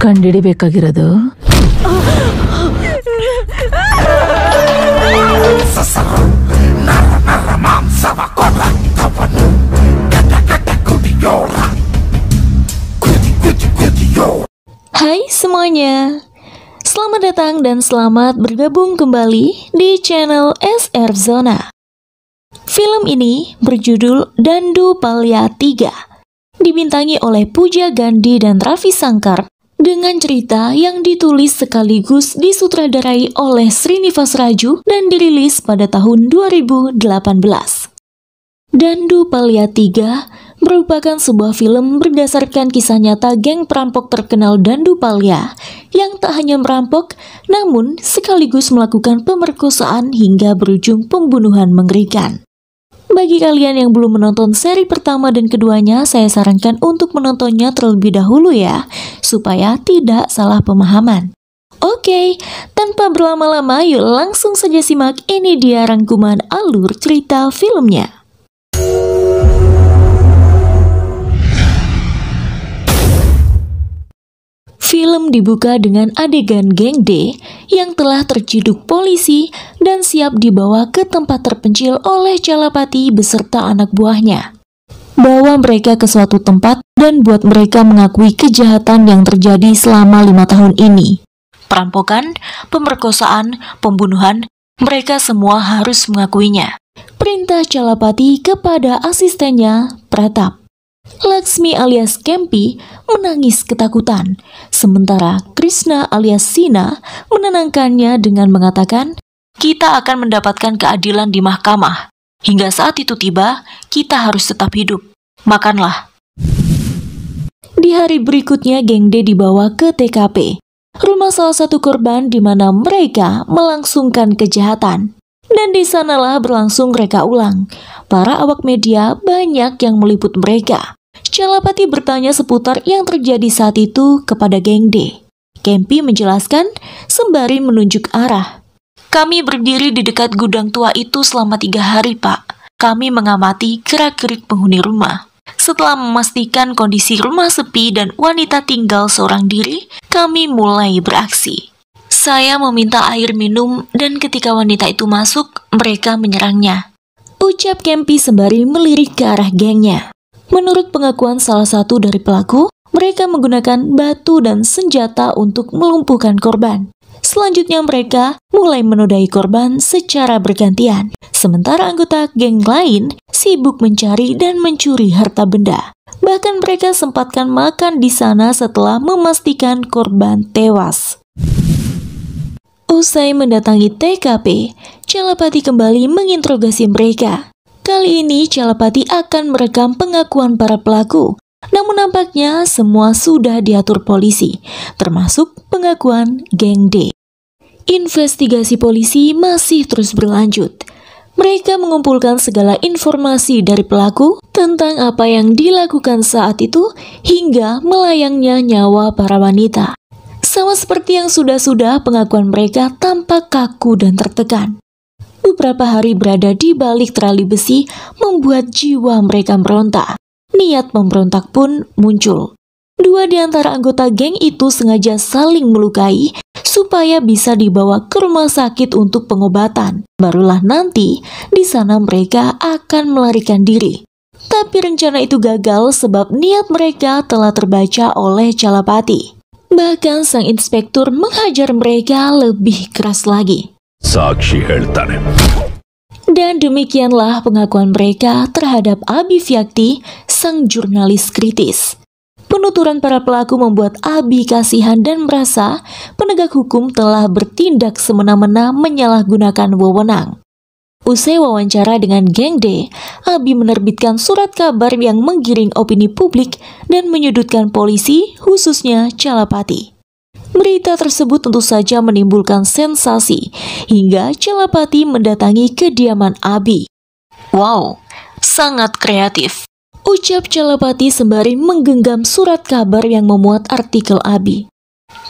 Hai semuanya, selamat datang dan selamat bergabung kembali di channel SR Zona. Film ini berjudul Dandu Palya 3, dibintangi oleh Puja Gandhi dan Raffi Sangkar dengan cerita yang ditulis sekaligus disutradarai oleh Srinivas Raju dan dirilis pada tahun 2018. Dandu Palia 3 merupakan sebuah film berdasarkan kisah nyata geng perampok terkenal Dandu Palia yang tak hanya merampok namun sekaligus melakukan pemerkosaan hingga berujung pembunuhan mengerikan. Bagi kalian yang belum menonton seri pertama dan keduanya, saya sarankan untuk menontonnya terlebih dahulu ya, supaya tidak salah pemahaman. Oke, tanpa berlama-lama yuk langsung saja simak ini dia rangkuman alur cerita filmnya. Film dibuka dengan adegan geng D yang telah terciduk polisi dan siap dibawa ke tempat terpencil oleh Jalapati beserta anak buahnya. Bawa mereka ke suatu tempat dan buat mereka mengakui kejahatan yang terjadi selama lima tahun ini. Perampokan, pemerkosaan, pembunuhan, mereka semua harus mengakuinya. Perintah Jalapati kepada asistennya, Pratap. Laksmi alias Kempi menangis ketakutan Sementara Krishna alias Sina menenangkannya dengan mengatakan, kita akan mendapatkan keadilan di mahkamah. Hingga saat itu tiba, kita harus tetap hidup. Makanlah. Di hari berikutnya, Geng D dibawa ke TKP, rumah salah satu korban di mana mereka melangsungkan kejahatan. Dan di sanalah berlangsung reka ulang. Para awak media banyak yang meliput mereka. Calapati bertanya seputar yang terjadi saat itu kepada geng D. Kempi menjelaskan sembari menunjuk arah. Kami berdiri di dekat gudang tua itu selama tiga hari, Pak. Kami mengamati gerak-gerik penghuni rumah. Setelah memastikan kondisi rumah sepi dan wanita tinggal seorang diri, kami mulai beraksi. Saya meminta air minum dan ketika wanita itu masuk, mereka menyerangnya. Ucap Kempi sembari melirik ke arah gengnya. Menurut pengakuan salah satu dari pelaku, mereka menggunakan batu dan senjata untuk melumpuhkan korban. Selanjutnya mereka mulai menodai korban secara bergantian, sementara anggota geng lain sibuk mencari dan mencuri harta benda. Bahkan mereka sempatkan makan di sana setelah memastikan korban tewas. Usai mendatangi TKP, Celapati kembali menginterogasi mereka. Kali ini Calapati akan merekam pengakuan para pelaku. Namun nampaknya semua sudah diatur polisi, termasuk pengakuan geng D. Investigasi polisi masih terus berlanjut. Mereka mengumpulkan segala informasi dari pelaku tentang apa yang dilakukan saat itu hingga melayangnya nyawa para wanita. Sama seperti yang sudah-sudah pengakuan mereka tampak kaku dan tertekan beberapa hari berada di balik terali besi membuat jiwa mereka meronta. Niat memberontak pun muncul. Dua di antara anggota geng itu sengaja saling melukai supaya bisa dibawa ke rumah sakit untuk pengobatan. Barulah nanti di sana mereka akan melarikan diri. Tapi rencana itu gagal sebab niat mereka telah terbaca oleh Calapati. Bahkan sang inspektur menghajar mereka lebih keras lagi. Saksi Heltan. Dan demikianlah pengakuan mereka terhadap Abi Fyakti, sang jurnalis kritis. Penuturan para pelaku membuat Abi kasihan dan merasa penegak hukum telah bertindak semena-mena menyalahgunakan wewenang. Usai wawancara dengan Geng D, Abi menerbitkan surat kabar yang menggiring opini publik dan menyudutkan polisi, khususnya Calapati. Berita tersebut tentu saja menimbulkan sensasi hingga Celapati mendatangi kediaman Abi. Wow, sangat kreatif. Ucap Celapati sembari menggenggam surat kabar yang memuat artikel Abi.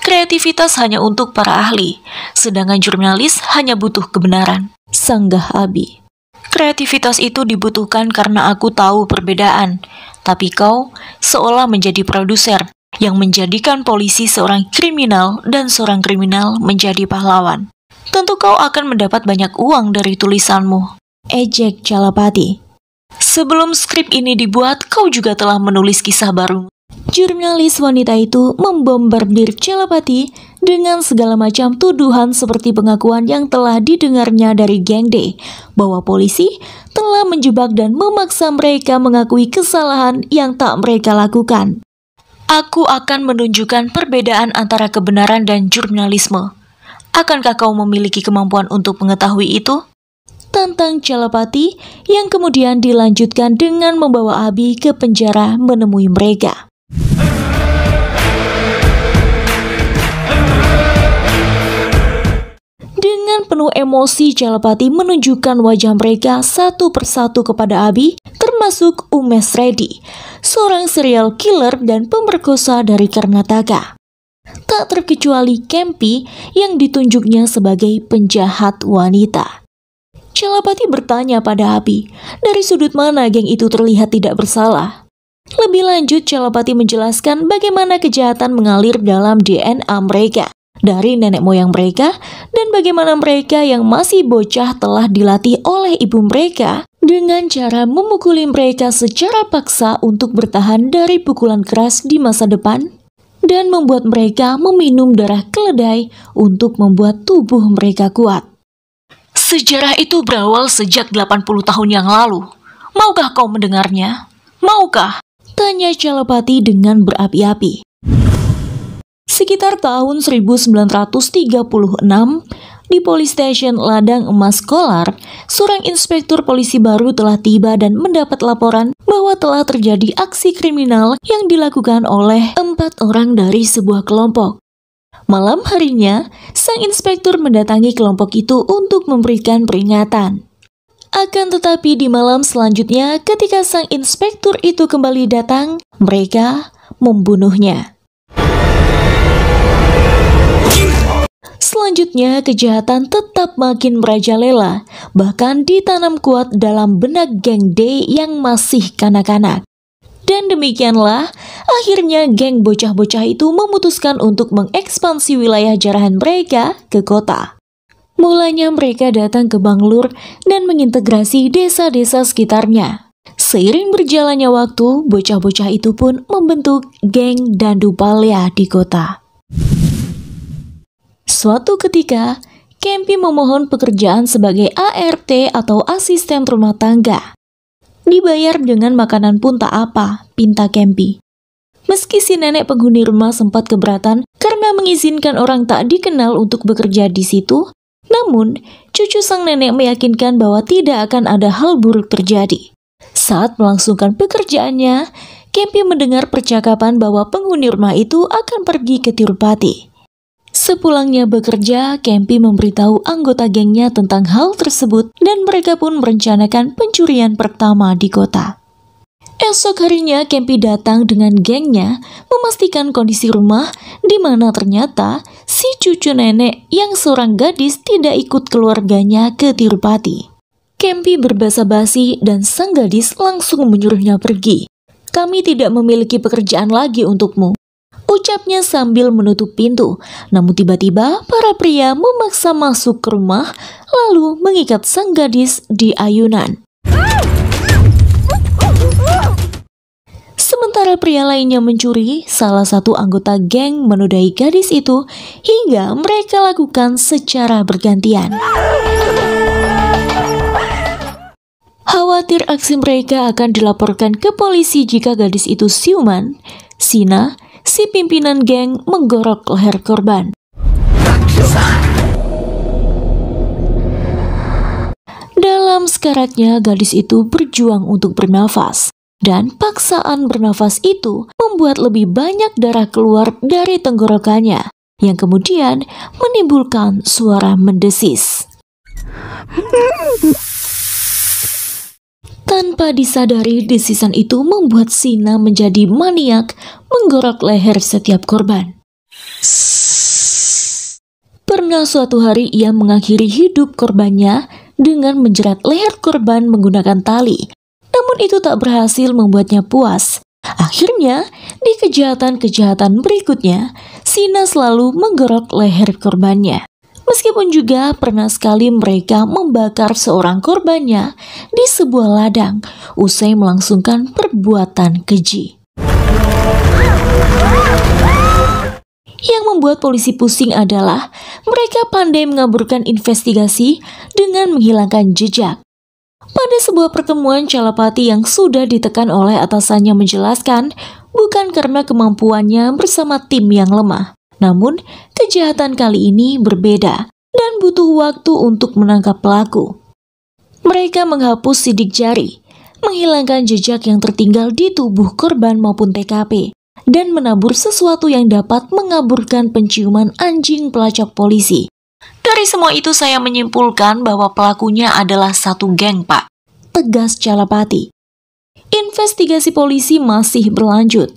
Kreativitas hanya untuk para ahli, sedangkan jurnalis hanya butuh kebenaran. Sanggah Abi. Kreativitas itu dibutuhkan karena aku tahu perbedaan, tapi kau seolah menjadi produser yang menjadikan polisi seorang kriminal dan seorang kriminal menjadi pahlawan. Tentu kau akan mendapat banyak uang dari tulisanmu. Ejek Jalapati Sebelum skrip ini dibuat, kau juga telah menulis kisah baru. Jurnalis wanita itu membombardir Jalapati dengan segala macam tuduhan seperti pengakuan yang telah didengarnya dari geng Day bahwa polisi telah menjebak dan memaksa mereka mengakui kesalahan yang tak mereka lakukan. Aku akan menunjukkan perbedaan antara kebenaran dan jurnalisme. Akankah kau memiliki kemampuan untuk mengetahui itu? Tentang Jalapati yang kemudian dilanjutkan dengan membawa Abi ke penjara menemui mereka. penuh emosi Jalapati menunjukkan wajah mereka satu persatu kepada Abi, termasuk Umes Reddy, seorang serial killer dan pemerkosa dari Karnataka. Tak terkecuali Kempi yang ditunjuknya sebagai penjahat wanita. Jalapati bertanya pada Abi, dari sudut mana geng itu terlihat tidak bersalah? Lebih lanjut, Jalapati menjelaskan bagaimana kejahatan mengalir dalam DNA mereka dari nenek moyang mereka dan bagaimana mereka yang masih bocah telah dilatih oleh ibu mereka dengan cara memukuli mereka secara paksa untuk bertahan dari pukulan keras di masa depan dan membuat mereka meminum darah keledai untuk membuat tubuh mereka kuat. Sejarah itu berawal sejak 80 tahun yang lalu. Maukah kau mendengarnya? Maukah? Tanya Calopati dengan berapi-api. Sekitar tahun 1936, di Police Station Ladang Emas Kolar, seorang inspektur polisi baru telah tiba dan mendapat laporan bahwa telah terjadi aksi kriminal yang dilakukan oleh empat orang dari sebuah kelompok. Malam harinya, sang inspektur mendatangi kelompok itu untuk memberikan peringatan. Akan tetapi di malam selanjutnya ketika sang inspektur itu kembali datang, mereka membunuhnya. Selanjutnya, kejahatan tetap makin merajalela, bahkan ditanam kuat dalam benak geng D yang masih kanak-kanak. Dan demikianlah, akhirnya geng bocah-bocah itu memutuskan untuk mengekspansi wilayah jarahan mereka ke kota. Mulanya mereka datang ke Banglur dan mengintegrasi desa-desa sekitarnya. Seiring berjalannya waktu, bocah-bocah itu pun membentuk geng Dandu di kota. Suatu ketika, Kempi memohon pekerjaan sebagai ART atau asisten rumah tangga. Dibayar dengan makanan pun tak apa, pinta Kempi. Meski si nenek penghuni rumah sempat keberatan karena mengizinkan orang tak dikenal untuk bekerja di situ, namun cucu sang nenek meyakinkan bahwa tidak akan ada hal buruk terjadi. Saat melangsungkan pekerjaannya, Kempi mendengar percakapan bahwa penghuni rumah itu akan pergi ke Tirupati. Sepulangnya bekerja, Kempi memberitahu anggota gengnya tentang hal tersebut dan mereka pun merencanakan pencurian pertama di kota. Esok harinya Kempi datang dengan gengnya memastikan kondisi rumah di mana ternyata si cucu nenek yang seorang gadis tidak ikut keluarganya ke Tirupati. Kempi berbahasa basi dan sang gadis langsung menyuruhnya pergi. Kami tidak memiliki pekerjaan lagi untukmu ucapnya sambil menutup pintu. Namun tiba-tiba para pria memaksa masuk ke rumah lalu mengikat sang gadis di ayunan. Sementara pria lainnya mencuri, salah satu anggota geng menodai gadis itu hingga mereka lakukan secara bergantian. Khawatir aksi mereka akan dilaporkan ke polisi jika gadis itu siuman, Sina si pimpinan geng menggorok leher korban. Dalam sekaratnya, gadis itu berjuang untuk bernafas. Dan paksaan bernafas itu membuat lebih banyak darah keluar dari tenggorokannya, yang kemudian menimbulkan suara mendesis. Tanpa disadari, desisan itu membuat Sina menjadi maniak menggorok leher setiap korban. Pernah suatu hari ia mengakhiri hidup korbannya dengan menjerat leher korban menggunakan tali. Namun itu tak berhasil membuatnya puas. Akhirnya, di kejahatan-kejahatan berikutnya, Sina selalu menggorok leher korbannya meskipun juga pernah sekali mereka membakar seorang korbannya di sebuah ladang usai melangsungkan perbuatan keji. Yang membuat polisi pusing adalah mereka pandai mengaburkan investigasi dengan menghilangkan jejak. Pada sebuah pertemuan, Calapati yang sudah ditekan oleh atasannya menjelaskan bukan karena kemampuannya bersama tim yang lemah, namun, kejahatan kali ini berbeda dan butuh waktu untuk menangkap pelaku. Mereka menghapus sidik jari, menghilangkan jejak yang tertinggal di tubuh korban maupun TKP, dan menabur sesuatu yang dapat mengaburkan penciuman anjing pelacak polisi. Dari semua itu saya menyimpulkan bahwa pelakunya adalah satu geng, Pak. Tegas Calapati. Investigasi polisi masih berlanjut.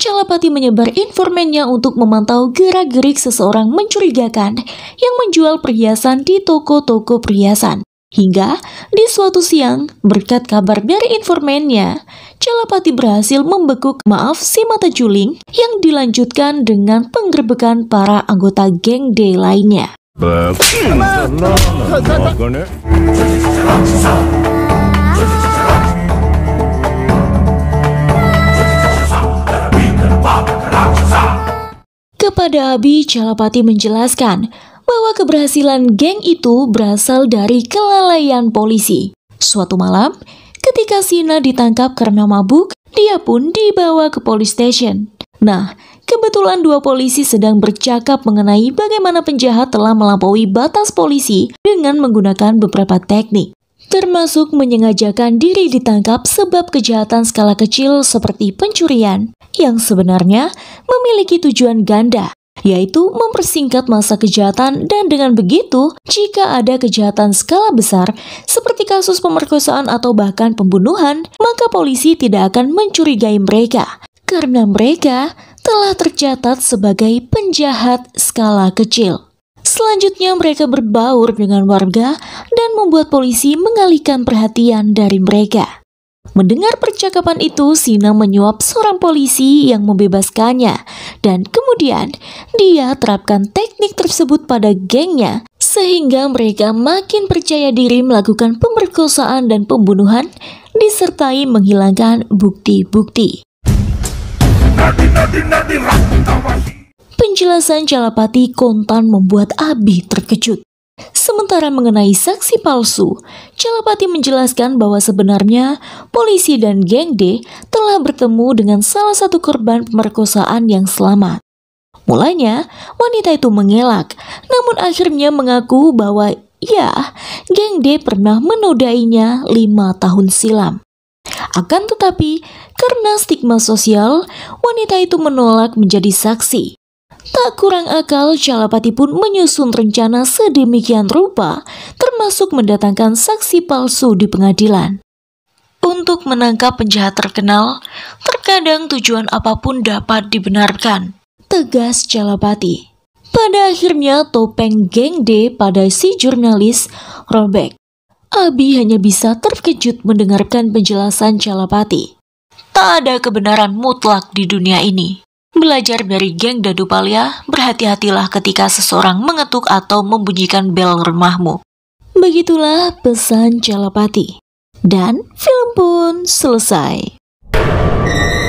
Calapati menyebar informannya untuk memantau gerak-gerik seseorang mencurigakan yang menjual perhiasan di toko-toko perhiasan. Hingga di suatu siang, berkat kabar dari informannya, Calapati berhasil membekuk maaf si mata juling yang dilanjutkan dengan penggerbekan para anggota geng D lainnya. pada Abi Jalapati menjelaskan bahwa keberhasilan geng itu berasal dari kelalaian polisi. Suatu malam, ketika Sina ditangkap karena mabuk, dia pun dibawa ke police station. Nah, kebetulan dua polisi sedang bercakap mengenai bagaimana penjahat telah melampaui batas polisi dengan menggunakan beberapa teknik termasuk menyengajakan diri ditangkap sebab kejahatan skala kecil seperti pencurian, yang sebenarnya memiliki tujuan ganda, yaitu mempersingkat masa kejahatan dan dengan begitu, jika ada kejahatan skala besar seperti kasus pemerkosaan atau bahkan pembunuhan, maka polisi tidak akan mencurigai mereka karena mereka telah tercatat sebagai penjahat skala kecil. Selanjutnya mereka berbaur dengan warga dan membuat polisi mengalihkan perhatian dari mereka. Mendengar percakapan itu, Sina menyuap seorang polisi yang membebaskannya dan kemudian dia terapkan teknik tersebut pada gengnya sehingga mereka makin percaya diri melakukan pemerkosaan dan pembunuhan disertai menghilangkan bukti-bukti. Penjelasan calapati kontan membuat Abi terkejut. Sementara mengenai saksi palsu, calapati menjelaskan bahwa sebenarnya polisi dan geng D telah bertemu dengan salah satu korban pemerkosaan yang selamat. Mulanya, wanita itu mengelak, namun akhirnya mengaku bahwa ya, geng D pernah menodainya lima tahun silam. Akan tetapi, karena stigma sosial, wanita itu menolak menjadi saksi. Tak kurang akal, calapati pun menyusun rencana sedemikian rupa, termasuk mendatangkan saksi palsu di pengadilan. Untuk menangkap penjahat terkenal, terkadang tujuan apapun dapat dibenarkan, tegas calapati. Pada akhirnya, topeng geng D pada si jurnalis robek. Abi hanya bisa terkejut mendengarkan penjelasan calapati. Tak ada kebenaran mutlak di dunia ini. Belajar dari geng Dadu Palya, berhati-hatilah ketika seseorang mengetuk atau membunyikan bel rumahmu. Begitulah pesan Jalapati. Dan film pun selesai.